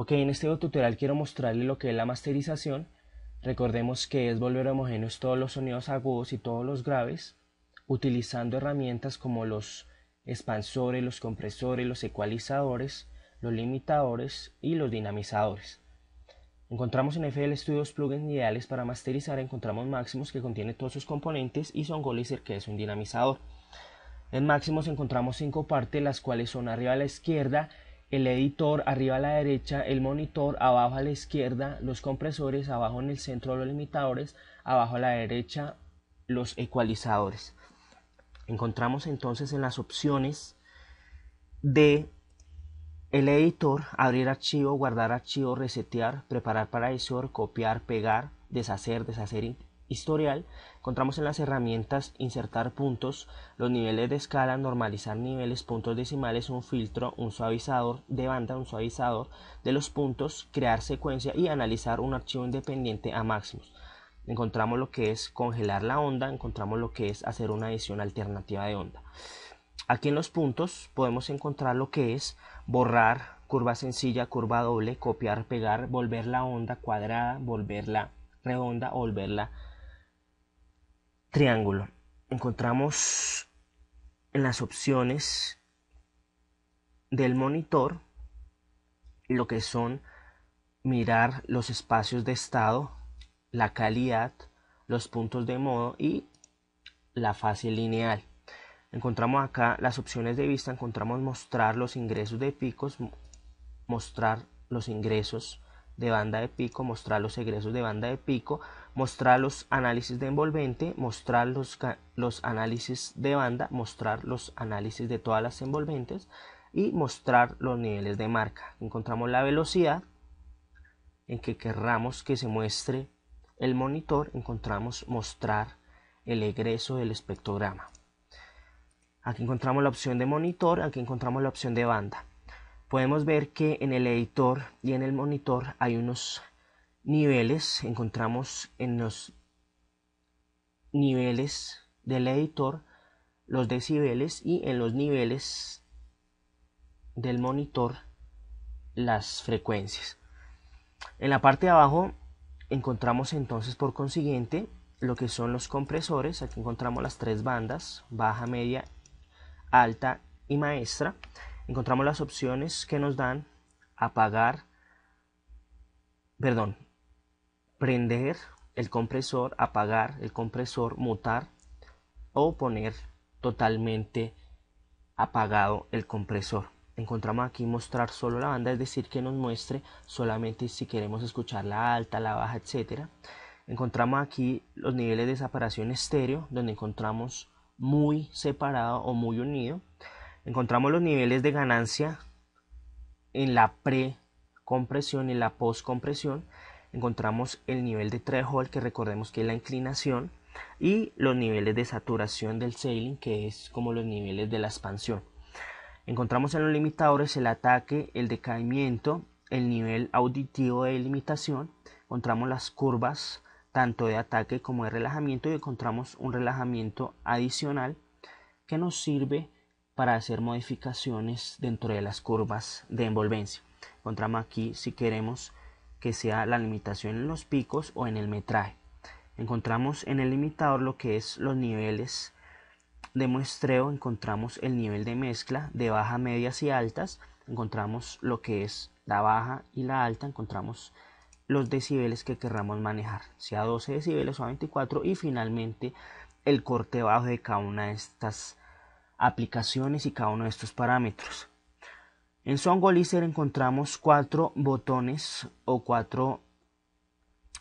Ok, en este tutorial quiero mostrarle lo que es la masterización. Recordemos que es volver homogéneos todos los sonidos agudos y todos los graves, utilizando herramientas como los expansores, los compresores, los ecualizadores, los limitadores y los dinamizadores. Encontramos en FL Studios plugins ideales para masterizar, encontramos Maximus que contiene todos sus componentes y Songolizer que es un dinamizador. En Maximus encontramos cinco partes, las cuales son arriba a la izquierda, el editor arriba a la derecha, el monitor abajo a la izquierda, los compresores abajo en el centro, los limitadores abajo a la derecha, los ecualizadores. Encontramos entonces en las opciones de el editor abrir archivo, guardar archivo, resetear, preparar para editor, copiar, pegar, deshacer, deshacer historial, encontramos en las herramientas insertar puntos, los niveles de escala, normalizar niveles, puntos decimales, un filtro, un suavizador de banda, un suavizador de los puntos, crear secuencia y analizar un archivo independiente a máximos. Encontramos lo que es congelar la onda, encontramos lo que es hacer una edición alternativa de onda. Aquí en los puntos podemos encontrar lo que es borrar, curva sencilla, curva doble, copiar, pegar, volver la onda cuadrada, volverla redonda volverla triángulo. Encontramos en las opciones del monitor lo que son mirar los espacios de estado, la calidad, los puntos de modo y la fase lineal. Encontramos acá las opciones de vista, encontramos mostrar los ingresos de picos, mostrar los ingresos de banda de pico, mostrar los egresos de banda de pico, mostrar los análisis de envolvente, mostrar los, los análisis de banda, mostrar los análisis de todas las envolventes y mostrar los niveles de marca. Encontramos la velocidad en que querramos que se muestre el monitor, encontramos mostrar el egreso del espectrograma. Aquí encontramos la opción de monitor, aquí encontramos la opción de banda podemos ver que en el editor y en el monitor hay unos niveles, encontramos en los niveles del editor los decibeles y en los niveles del monitor las frecuencias. En la parte de abajo encontramos entonces por consiguiente lo que son los compresores, aquí encontramos las tres bandas, baja, media, alta y maestra encontramos las opciones que nos dan apagar, perdón, prender el compresor, apagar el compresor, mutar o poner totalmente apagado el compresor. Encontramos aquí mostrar solo la banda, es decir, que nos muestre solamente si queremos escuchar la alta, la baja, etcétera. Encontramos aquí los niveles de separación estéreo, donde encontramos muy separado o muy unido encontramos los niveles de ganancia en la pre-compresión y la post-compresión. Encontramos el nivel de threshold, que recordemos que es la inclinación, y los niveles de saturación del sailing, que es como los niveles de la expansión. Encontramos en los limitadores el ataque, el decaimiento, el nivel auditivo de limitación, encontramos las curvas tanto de ataque como de relajamiento y encontramos un relajamiento adicional que nos sirve para hacer modificaciones dentro de las curvas de envolvencia. Encontramos aquí si queremos que sea la limitación en los picos o en el metraje. Encontramos en el limitador lo que es los niveles de muestreo, encontramos el nivel de mezcla de baja, medias y altas, encontramos lo que es la baja y la alta, encontramos los decibeles que querramos manejar, sea 12 decibeles o 24 y finalmente el corte bajo de cada una de estas aplicaciones y cada uno de estos parámetros. En Songolizer encontramos cuatro botones o cuatro,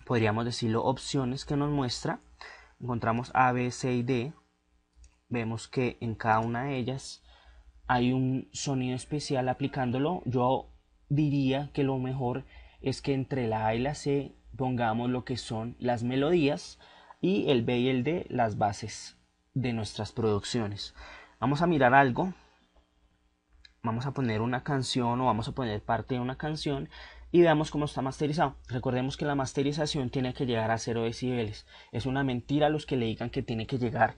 podríamos decirlo, opciones que nos muestra. Encontramos A, B, C y D. Vemos que en cada una de ellas hay un sonido especial aplicándolo. Yo diría que lo mejor es que entre la A y la C pongamos lo que son las melodías y el B y el D las bases de nuestras producciones. Vamos a mirar algo. Vamos a poner una canción o vamos a poner parte de una canción y veamos cómo está masterizado. Recordemos que la masterización tiene que llegar a 0 decibeles. Es una mentira los que le digan que tiene que llegar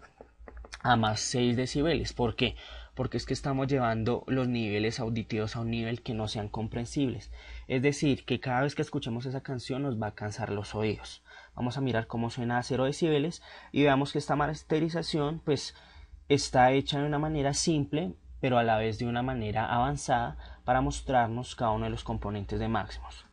a más 6 decibeles. ¿Por qué? Porque es que estamos llevando los niveles auditivos a un nivel que no sean comprensibles. Es decir, que cada vez que escuchemos esa canción nos va a cansar los oídos. Vamos a mirar cómo suena a 0 decibeles y veamos que esta masterización pues Está hecha de una manera simple, pero a la vez de una manera avanzada para mostrarnos cada uno de los componentes de Máximos.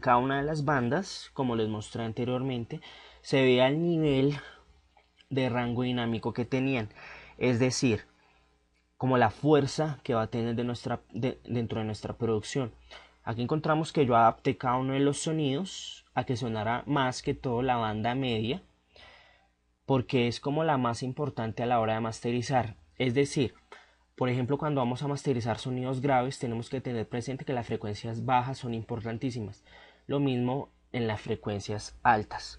cada una de las bandas, como les mostré anteriormente, se vea el nivel de rango dinámico que tenían. Es decir, como la fuerza que va a tener de nuestra, dentro de nuestra producción. Aquí encontramos que yo adapté cada uno de los sonidos a que sonara más que todo la banda media, porque es como la más importante a la hora de masterizar. Es decir, por ejemplo, cuando vamos a masterizar sonidos graves, tenemos que tener presente que las frecuencias bajas son importantísimas. Lo mismo en las frecuencias altas.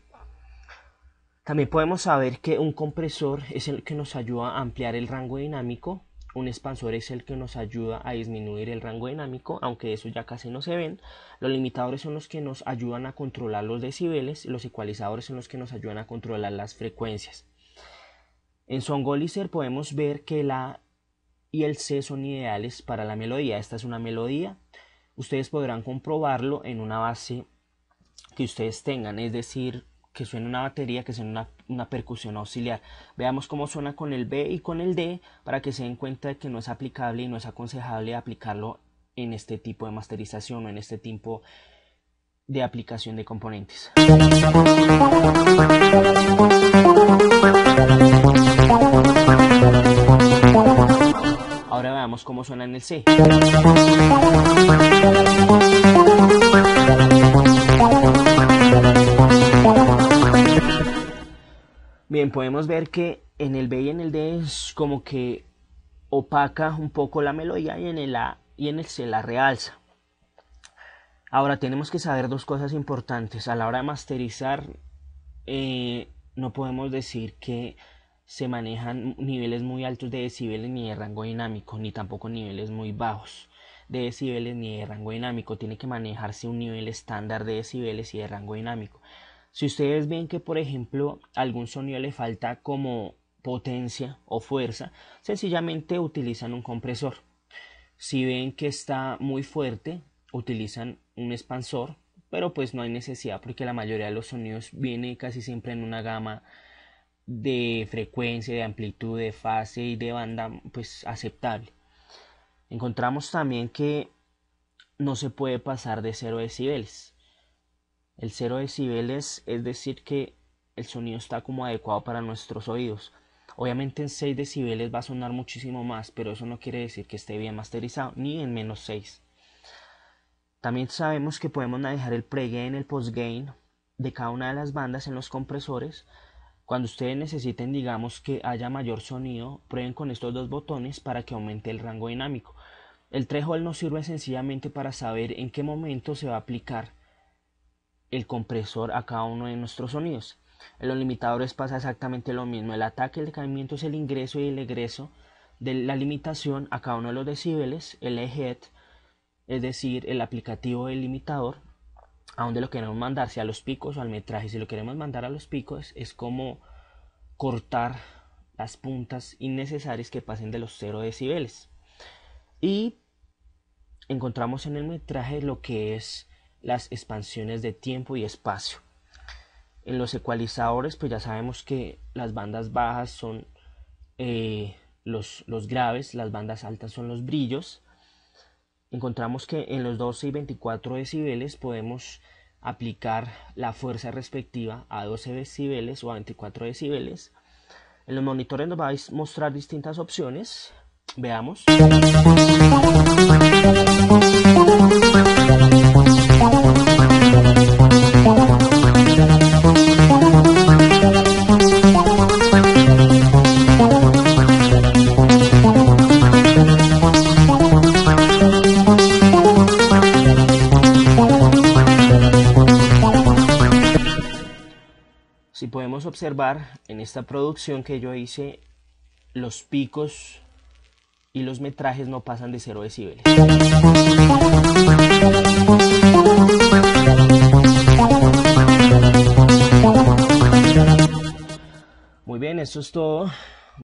También podemos saber que un compresor es el que nos ayuda a ampliar el rango dinámico, un expansor es el que nos ayuda a disminuir el rango dinámico, aunque eso ya casi no se ven. Los limitadores son los que nos ayudan a controlar los decibeles, los ecualizadores son los que nos ayudan a controlar las frecuencias. En Songolizer podemos ver que la y el C son ideales para la melodía. Esta es una melodía. Ustedes podrán comprobarlo en una base que ustedes tengan, es decir, que suene una batería, que suene una, una, percusión auxiliar. Veamos cómo suena con el B y con el D para que se den cuenta de que no es aplicable y no es aconsejable aplicarlo en este tipo de masterización o en este tipo de aplicación de componentes. Ahora veamos cómo suena en el C. Bien, podemos ver que en el B y en el D es como que opaca un poco la melodía y en el A y en el C la realza. Ahora tenemos que saber dos cosas importantes. A la hora de masterizar, eh, no podemos decir que se manejan niveles muy altos de decibeles ni de rango dinámico, ni tampoco niveles muy bajos de decibeles ni de rango dinámico. Tiene que manejarse un nivel estándar de decibeles y de rango dinámico. Si ustedes ven que, por ejemplo, algún sonido le falta como potencia o fuerza, sencillamente utilizan un compresor. Si ven que está muy fuerte, utilizan un expansor, pero pues no hay necesidad porque la mayoría de los sonidos viene casi siempre en una gama de frecuencia, de amplitud, de fase y de banda pues aceptable. Encontramos también que no se puede pasar de 0 decibeles. El 0 decibeles es decir que el sonido está como adecuado para nuestros oídos. Obviamente en 6 decibeles va a sonar muchísimo más, pero eso no quiere decir que esté bien masterizado, ni en menos 6. También sabemos que podemos manejar el pre-gain, el post-gain de cada una de las bandas en los compresores, cuando ustedes necesiten, digamos, que haya mayor sonido, prueben con estos dos botones para que aumente el rango dinámico. El threshold nos sirve sencillamente para saber en qué momento se va a aplicar el compresor a cada uno de nuestros sonidos. En los limitadores pasa exactamente lo mismo. El ataque, el decaimiento es el ingreso y el egreso de la limitación a cada uno de los decibeles, el head, es decir, el aplicativo del limitador, a donde lo queremos mandar, si a los picos o al metraje. Si lo queremos mandar a los picos, es como cortar las puntas innecesarias que pasen de los 0 decibeles. Y encontramos en el metraje lo que es las expansiones de tiempo y espacio. En los ecualizadores, pues ya sabemos que las bandas bajas son eh, los, los graves, las bandas altas son los brillos encontramos que en los 12 y 24 decibeles podemos aplicar la fuerza respectiva a 12 decibeles o a 24 decibeles. En los monitores nos vais a mostrar distintas opciones. Veamos. Si podemos observar en esta producción que yo hice, los picos y los metrajes no pasan de 0 decibeles. Muy bien, eso es todo.